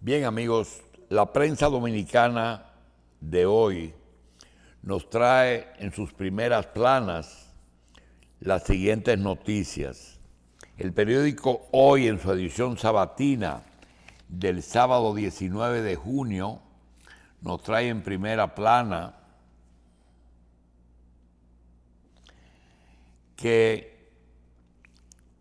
Bien amigos, la prensa dominicana de hoy nos trae en sus primeras planas las siguientes noticias. El periódico Hoy en su edición sabatina del sábado 19 de junio nos trae en primera plana que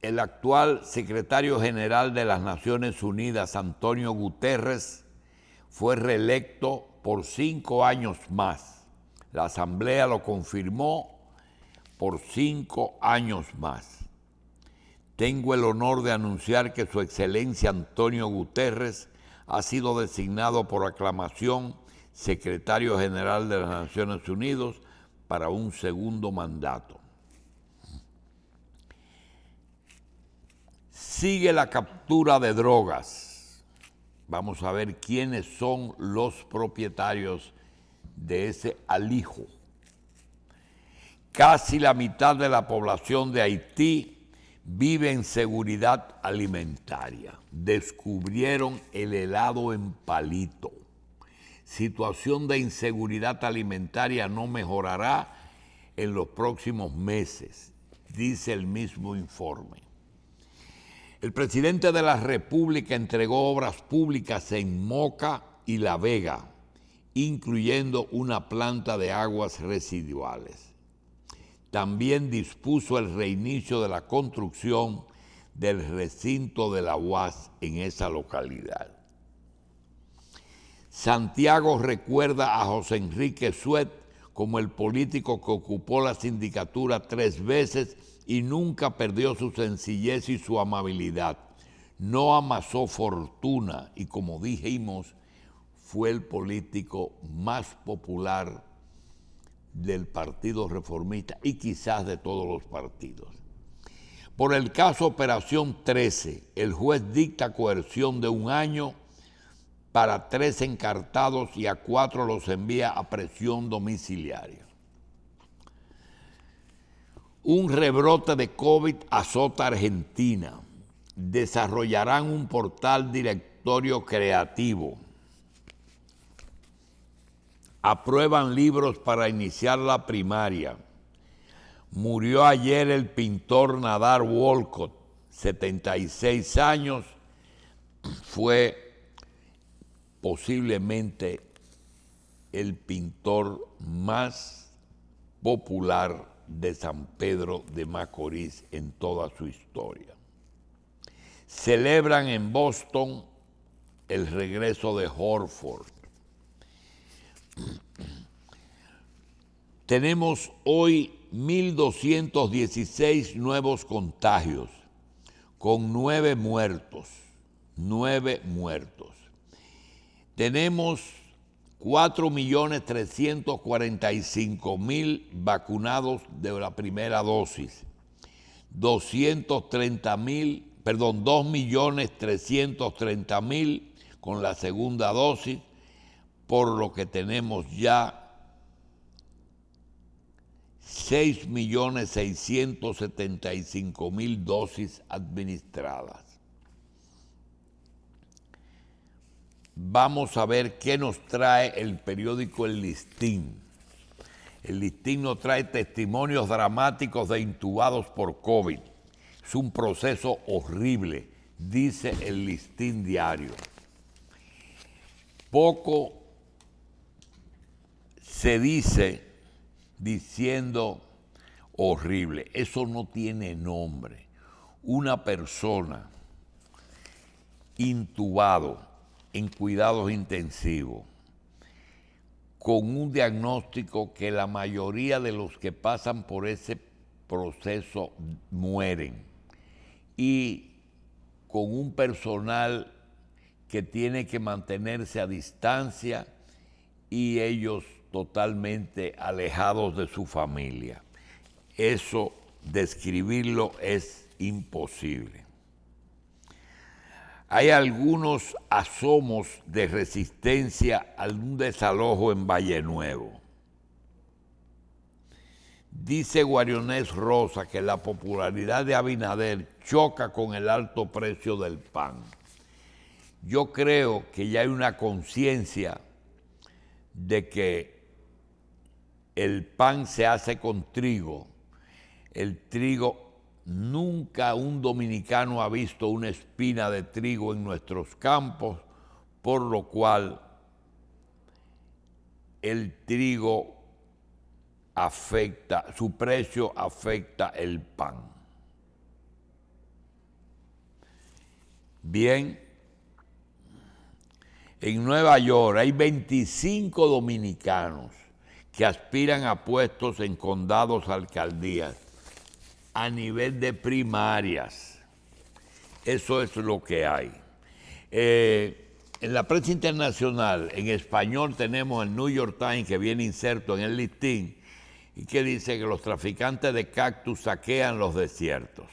el actual secretario general de las Naciones Unidas, Antonio Guterres, fue reelecto por cinco años más. La Asamblea lo confirmó por cinco años más. Tengo el honor de anunciar que Su Excelencia Antonio Guterres ha sido designado por aclamación secretario general de las Naciones Unidas para un segundo mandato. Sigue la captura de drogas. Vamos a ver quiénes son los propietarios de ese alijo. Casi la mitad de la población de Haití vive en seguridad alimentaria. Descubrieron el helado en palito. Situación de inseguridad alimentaria no mejorará en los próximos meses, dice el mismo informe. El presidente de la República entregó obras públicas en Moca y La Vega, incluyendo una planta de aguas residuales. También dispuso el reinicio de la construcción del recinto de la UAS en esa localidad. Santiago recuerda a José Enrique Suet como el político que ocupó la sindicatura tres veces y nunca perdió su sencillez y su amabilidad. No amasó fortuna y como dijimos, fue el político más popular del Partido Reformista y quizás de todos los partidos. Por el caso Operación 13, el juez dicta coerción de un año para tres encartados y a cuatro los envía a presión domiciliaria. Un rebrote de COVID azota Argentina. Desarrollarán un portal directorio creativo. Aprueban libros para iniciar la primaria. Murió ayer el pintor Nadar Wolcott, 76 años. Fue posiblemente el pintor más popular de San Pedro de Macorís en toda su historia. Celebran en Boston el regreso de Horford. Tenemos hoy 1.216 nuevos contagios, con nueve muertos, nueve muertos. Tenemos 4.345.000 vacunados de la primera dosis, perdón, 2.330.000 con la segunda dosis, por lo que tenemos ya 6.675.000 dosis administradas. vamos a ver qué nos trae el periódico El Listín. El Listín nos trae testimonios dramáticos de intubados por COVID. Es un proceso horrible, dice el Listín diario. Poco se dice diciendo horrible. Eso no tiene nombre. Una persona intubado en cuidados intensivos, con un diagnóstico que la mayoría de los que pasan por ese proceso mueren y con un personal que tiene que mantenerse a distancia y ellos totalmente alejados de su familia. Eso describirlo es imposible. Hay algunos asomos de resistencia a un desalojo en Valle Nuevo. Dice Guarionés Rosa que la popularidad de Abinader choca con el alto precio del pan. Yo creo que ya hay una conciencia de que el pan se hace con trigo. El trigo Nunca un dominicano ha visto una espina de trigo en nuestros campos, por lo cual el trigo afecta, su precio afecta el pan. Bien, en Nueva York hay 25 dominicanos que aspiran a puestos en condados, alcaldías a nivel de primarias. Eso es lo que hay. Eh, en la prensa internacional, en español, tenemos el New York Times que viene inserto en el listín y que dice que los traficantes de cactus saquean los desiertos.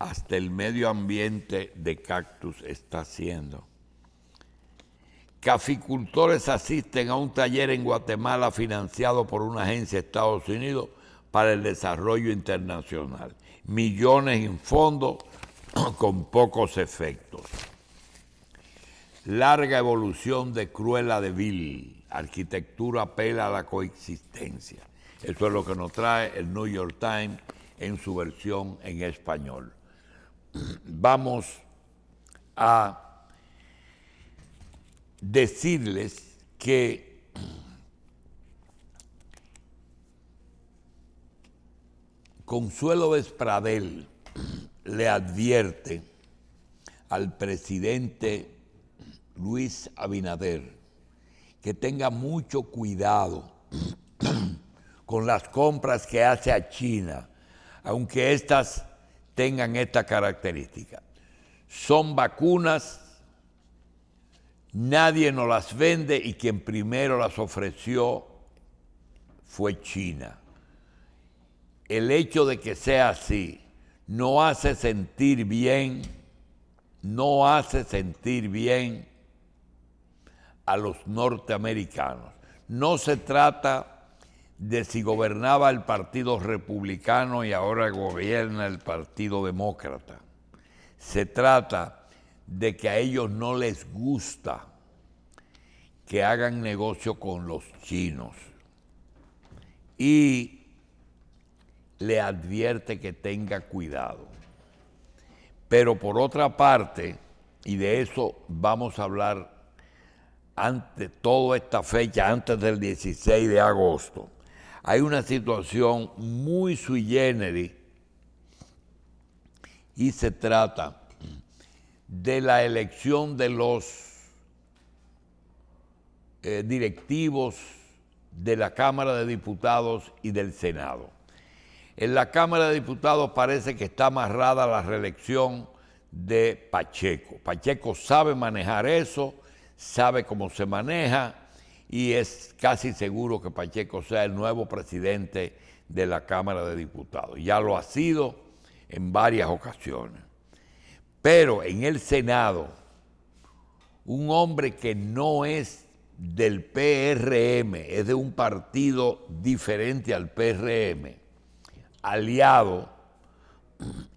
Hasta el medio ambiente de cactus está haciendo. Caficultores asisten a un taller en Guatemala financiado por una agencia de Estados Unidos para el desarrollo internacional, millones en fondos con pocos efectos. Larga evolución de Cruella de Vil, arquitectura apela a la coexistencia. Eso es lo que nos trae el New York Times en su versión en español. Vamos a decirles que Consuelo Espradel le advierte al presidente Luis Abinader que tenga mucho cuidado con las compras que hace a China, aunque éstas tengan esta característica. Son vacunas, nadie nos las vende y quien primero las ofreció fue China el hecho de que sea así no hace sentir bien, no hace sentir bien a los norteamericanos. No se trata de si gobernaba el Partido Republicano y ahora gobierna el Partido Demócrata. Se trata de que a ellos no les gusta que hagan negocio con los chinos. Y le advierte que tenga cuidado. Pero por otra parte, y de eso vamos a hablar ante toda esta fecha, antes del 16 de agosto, hay una situación muy sui generis y se trata de la elección de los eh, directivos de la Cámara de Diputados y del Senado. En la Cámara de Diputados parece que está amarrada la reelección de Pacheco. Pacheco sabe manejar eso, sabe cómo se maneja y es casi seguro que Pacheco sea el nuevo presidente de la Cámara de Diputados. Ya lo ha sido en varias ocasiones. Pero en el Senado, un hombre que no es del PRM, es de un partido diferente al PRM, aliado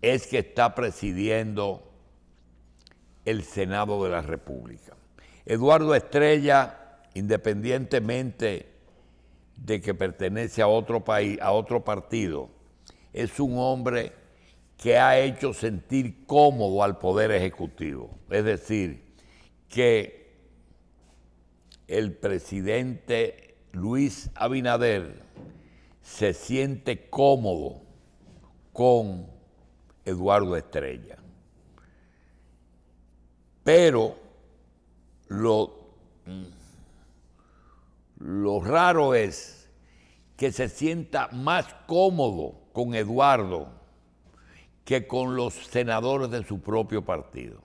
es que está presidiendo el Senado de la República. Eduardo Estrella, independientemente de que pertenece a otro país, a otro partido, es un hombre que ha hecho sentir cómodo al poder ejecutivo, es decir, que el presidente Luis Abinader se siente cómodo con Eduardo Estrella. Pero lo, mm, lo raro es que se sienta más cómodo con Eduardo que con los senadores de su propio partido.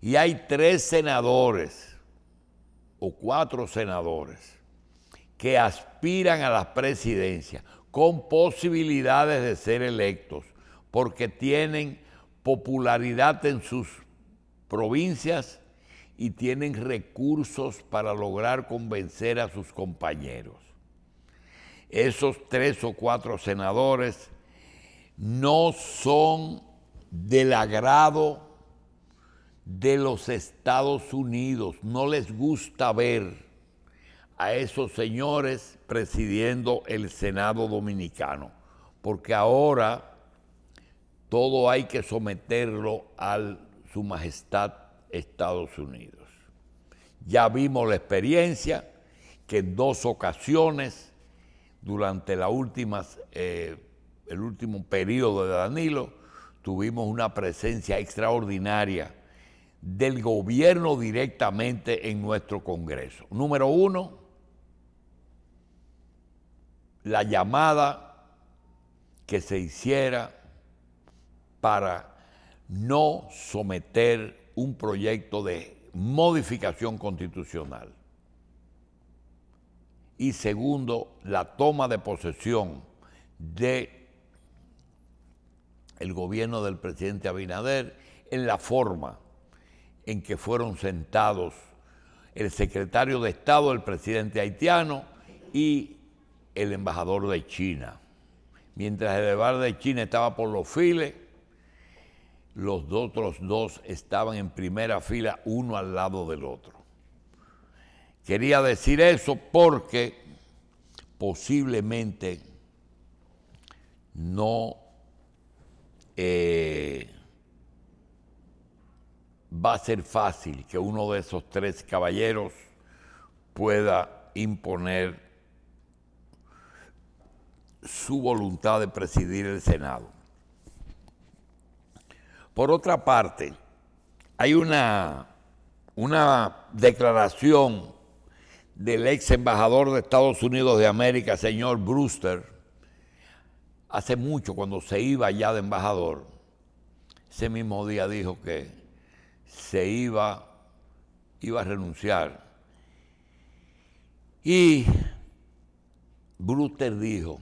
Y hay tres senadores o cuatro senadores que aspiran a la presidencia, con posibilidades de ser electos, porque tienen popularidad en sus provincias y tienen recursos para lograr convencer a sus compañeros. Esos tres o cuatro senadores no son del agrado de los Estados Unidos, no les gusta ver a esos señores presidiendo el Senado Dominicano, porque ahora todo hay que someterlo a su majestad Estados Unidos. Ya vimos la experiencia que en dos ocasiones, durante la últimas, eh, el último periodo de Danilo, tuvimos una presencia extraordinaria del gobierno directamente en nuestro Congreso. Número uno, la llamada que se hiciera para no someter un proyecto de modificación constitucional. Y segundo, la toma de posesión de el gobierno del presidente Abinader en la forma en que fueron sentados el secretario de Estado, el presidente haitiano y el embajador de China. Mientras el embajador de China estaba por los files, los otros dos estaban en primera fila, uno al lado del otro. Quería decir eso porque posiblemente no eh, va a ser fácil que uno de esos tres caballeros pueda imponer su voluntad de presidir el Senado. Por otra parte, hay una, una declaración del ex embajador de Estados Unidos de América, señor Brewster, hace mucho, cuando se iba ya de embajador, ese mismo día dijo que se iba, iba a renunciar. Y Brewster dijo,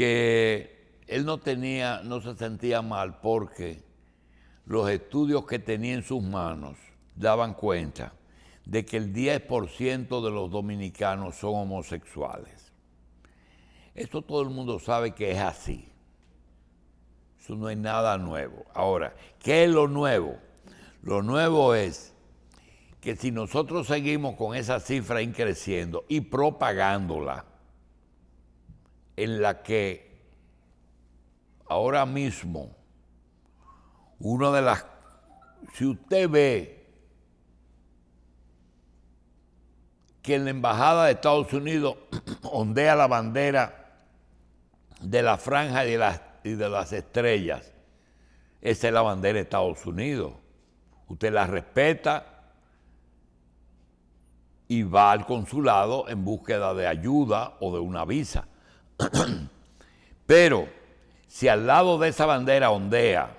que él no tenía, no se sentía mal porque los estudios que tenía en sus manos daban cuenta de que el 10% de los dominicanos son homosexuales. Esto todo el mundo sabe que es así. Eso no es nada nuevo. Ahora, ¿qué es lo nuevo? Lo nuevo es que si nosotros seguimos con esa cifra increciendo y propagándola, en la que ahora mismo una de las, si usted ve que en la Embajada de Estados Unidos ondea la bandera de la franja y de las, y de las estrellas, esa es la bandera de Estados Unidos. Usted la respeta y va al consulado en búsqueda de ayuda o de una visa. Pero si al lado de esa bandera ondea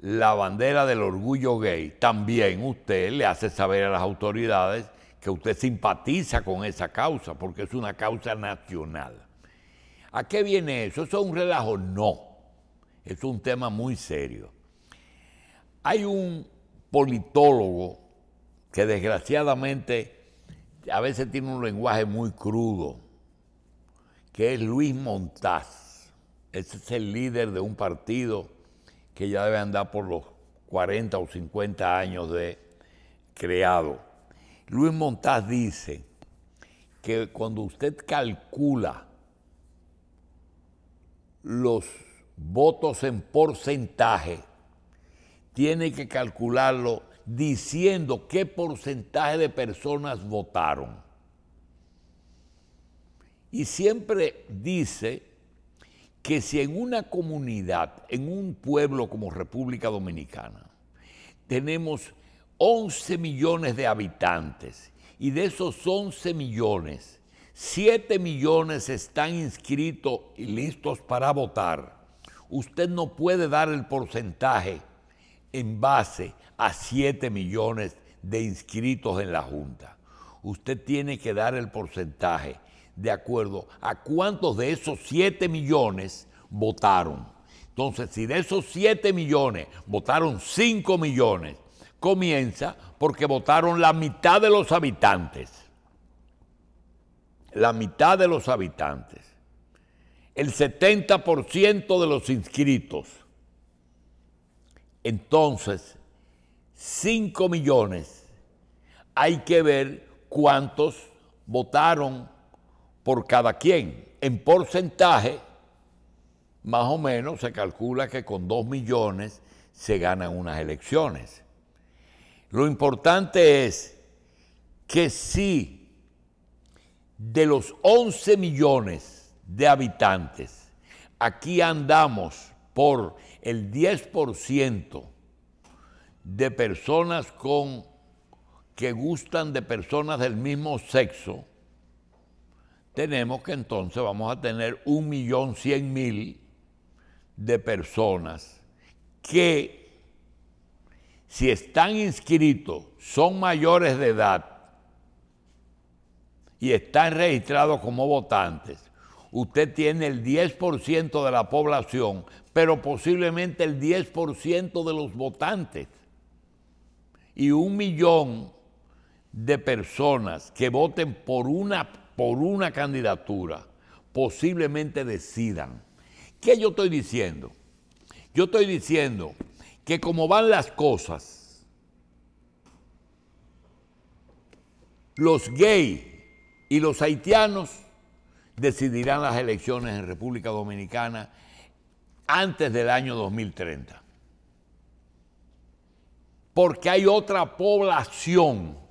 la bandera del orgullo gay, también usted le hace saber a las autoridades que usted simpatiza con esa causa, porque es una causa nacional. ¿A qué viene eso? ¿Eso es un relajo? No, es un tema muy serio. Hay un politólogo que desgraciadamente a veces tiene un lenguaje muy crudo, que es Luis Montaz. Ese es el líder de un partido que ya debe andar por los 40 o 50 años de creado. Luis Montaz dice que cuando usted calcula los votos en porcentaje, tiene que calcularlo diciendo qué porcentaje de personas votaron. Y siempre dice que si en una comunidad, en un pueblo como República Dominicana, tenemos 11 millones de habitantes y de esos 11 millones, 7 millones están inscritos y listos para votar, usted no puede dar el porcentaje en base a 7 millones de inscritos en la Junta. Usted tiene que dar el porcentaje de acuerdo a cuántos de esos 7 millones votaron. Entonces, si de esos 7 millones votaron 5 millones, comienza porque votaron la mitad de los habitantes. La mitad de los habitantes. El 70% de los inscritos. Entonces, 5 millones. Hay que ver cuántos votaron por cada quien. En porcentaje, más o menos se calcula que con 2 millones se ganan unas elecciones. Lo importante es que si de los 11 millones de habitantes aquí andamos por el 10% de personas con que gustan de personas del mismo sexo, tenemos que entonces vamos a tener un millón cien mil de personas que si están inscritos, son mayores de edad y están registrados como votantes, usted tiene el 10% de la población, pero posiblemente el 10% de los votantes. Y un millón de personas que voten por una por una candidatura, posiblemente decidan. ¿Qué yo estoy diciendo? Yo estoy diciendo que como van las cosas, los gays y los haitianos decidirán las elecciones en República Dominicana antes del año 2030. Porque hay otra población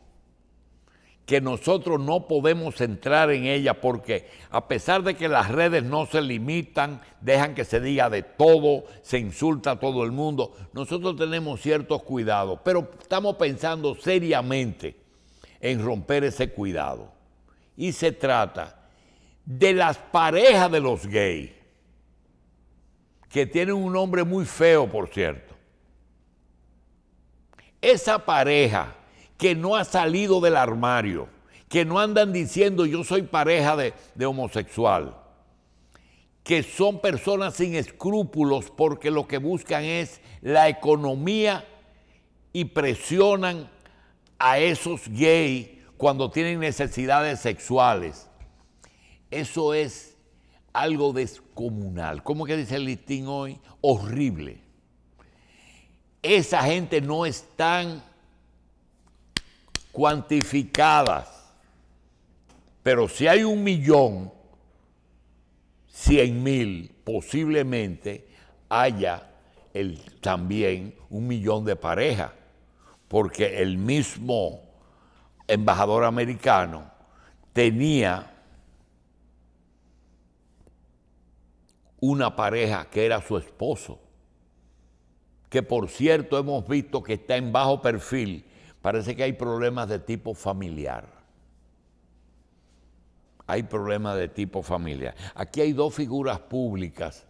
que nosotros no podemos entrar en ella porque a pesar de que las redes no se limitan, dejan que se diga de todo, se insulta a todo el mundo, nosotros tenemos ciertos cuidados, pero estamos pensando seriamente en romper ese cuidado. Y se trata de las parejas de los gays, que tienen un nombre muy feo, por cierto. Esa pareja, que no ha salido del armario, que no andan diciendo yo soy pareja de, homosexual, que son personas sin escrúpulos porque lo que buscan es la economía y presionan a esos gays cuando tienen necesidades sexuales. Eso es algo descomunal. ¿Cómo que dice el listín hoy? Horrible. Esa gente no están cuantificadas, pero si hay un millón, cien mil posiblemente haya el, también un millón de parejas, porque el mismo embajador americano tenía una pareja que era su esposo, que por cierto hemos visto que está en bajo perfil Parece que hay problemas de tipo familiar. Hay problemas de tipo familiar. Aquí hay dos figuras públicas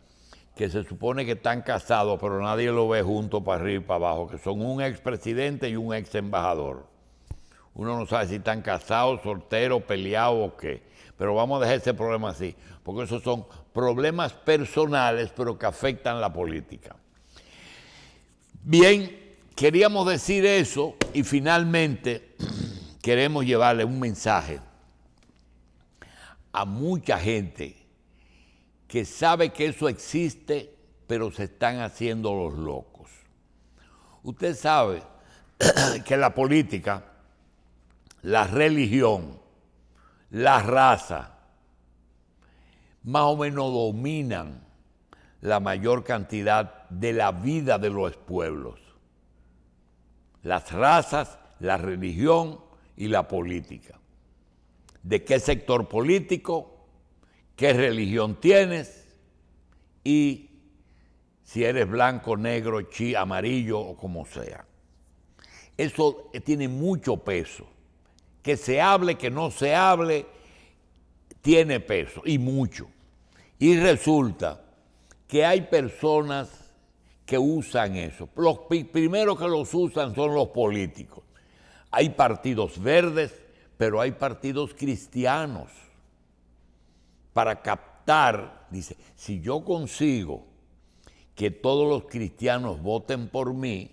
que se supone que están casados, pero nadie lo ve junto para arriba y para abajo, que son un expresidente y un ex embajador. Uno no sabe si están casados, solteros, peleados o qué. Pero vamos a dejar ese problema así, porque esos son problemas personales, pero que afectan la política. Bien, Queríamos decir eso y finalmente queremos llevarle un mensaje a mucha gente que sabe que eso existe, pero se están haciendo los locos. Usted sabe que la política, la religión, la raza, más o menos dominan la mayor cantidad de la vida de los pueblos las razas, la religión y la política. ¿De qué sector político? ¿Qué religión tienes? Y si eres blanco, negro, chi, amarillo o como sea. Eso tiene mucho peso. Que se hable, que no se hable, tiene peso y mucho. Y resulta que hay personas que usan eso. Los primeros que los usan son los políticos. Hay partidos verdes, pero hay partidos cristianos para captar, dice, si yo consigo que todos los cristianos voten por mí,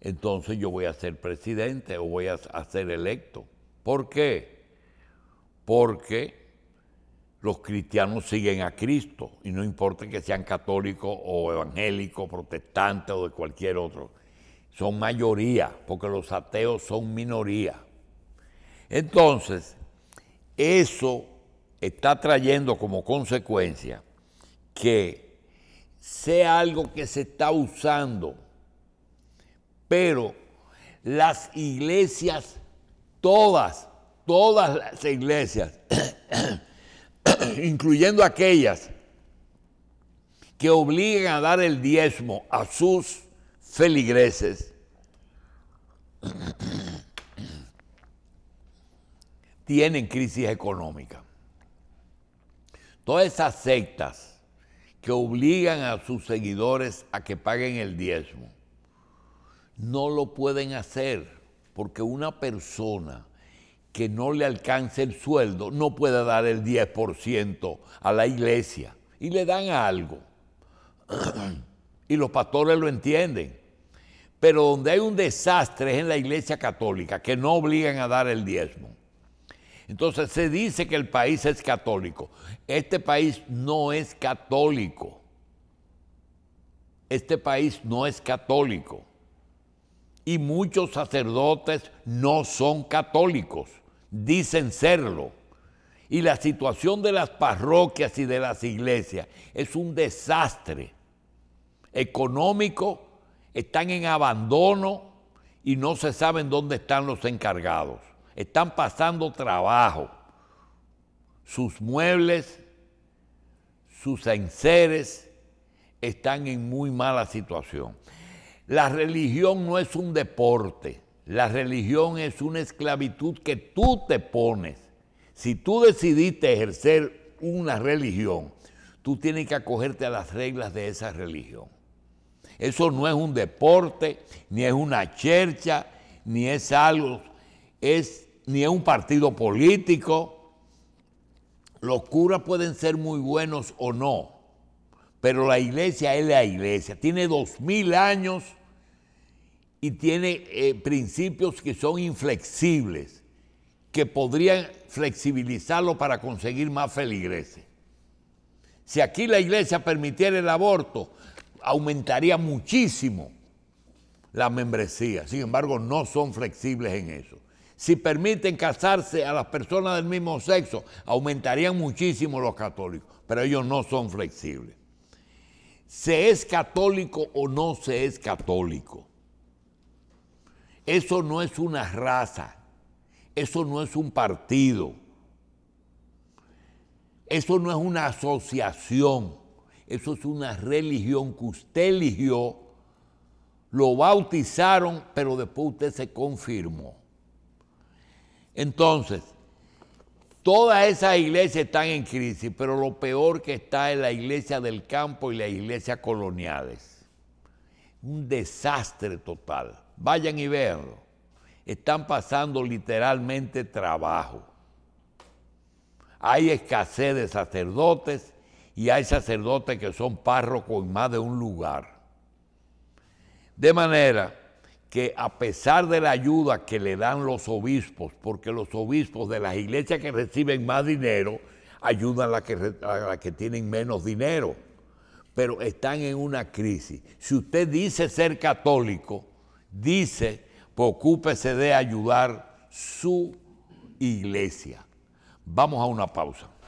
entonces yo voy a ser presidente o voy a, ser electo. ¿Por qué? Porque los cristianos siguen a Cristo, y no importa que sean católicos o evangélicos, protestantes o de cualquier otro, son mayoría, porque los ateos son minoría. Entonces, eso está trayendo como consecuencia que sea algo que se está usando, pero las iglesias, todas, todas las iglesias, incluyendo aquellas que obligan a dar el diezmo a sus feligreses, tienen crisis económica. Todas esas sectas que obligan a sus seguidores a que paguen el diezmo, no lo pueden hacer porque una persona que no le alcance el sueldo no pueda dar el 10% a la iglesia y le dan algo. y los pastores lo entienden. Pero donde hay un desastre es en la iglesia católica, que no obligan a dar el diezmo. Entonces se dice que el país es católico. Este país no es católico. Este país no es católico. Y muchos sacerdotes no son católicos dicen serlo. Y la situación de las parroquias y de las iglesias es un desastre económico, están en abandono y no se saben dónde están los encargados. Están pasando trabajo. Sus muebles, sus enseres están en muy mala situación. La religión no es un deporte la religión es una esclavitud que tú te pones. Si tú decidiste ejercer una religión, tú tienes que acogerte a las reglas de esa religión. Eso no es un deporte, ni es una chercha, ni es algo, es, ni es un partido político. Los curas pueden ser muy buenos o no, pero la iglesia es la iglesia. Tiene dos mil años y tiene eh, principios que son inflexibles, que podrían flexibilizarlo para conseguir más feligreses. Si aquí la iglesia permitiera el aborto, aumentaría muchísimo la membresía. Sin embargo, no son flexibles en eso. Si permiten casarse a las personas del mismo sexo, aumentarían muchísimo los católicos, pero ellos no son flexibles. ¿Se es católico o no se es católico? Eso no es una raza, eso no es un partido, eso no es una asociación, eso es una religión que usted eligió, lo bautizaron, pero después usted se confirmó. Entonces, todas esas iglesias están en crisis, pero lo peor que está es la iglesia del campo y la iglesia coloniales. Un desastre total vayan y véanlo. Están pasando literalmente trabajo. Hay escasez de sacerdotes y hay sacerdotes que son párrocos en más de un lugar. De manera que a pesar de la ayuda que le dan los obispos, porque los obispos de las iglesias que reciben más dinero, ayudan a las que, que tienen menos dinero, pero están en una crisis. Si usted dice ser católico, dice, pues ocúpese de ayudar su iglesia. Vamos a una pausa.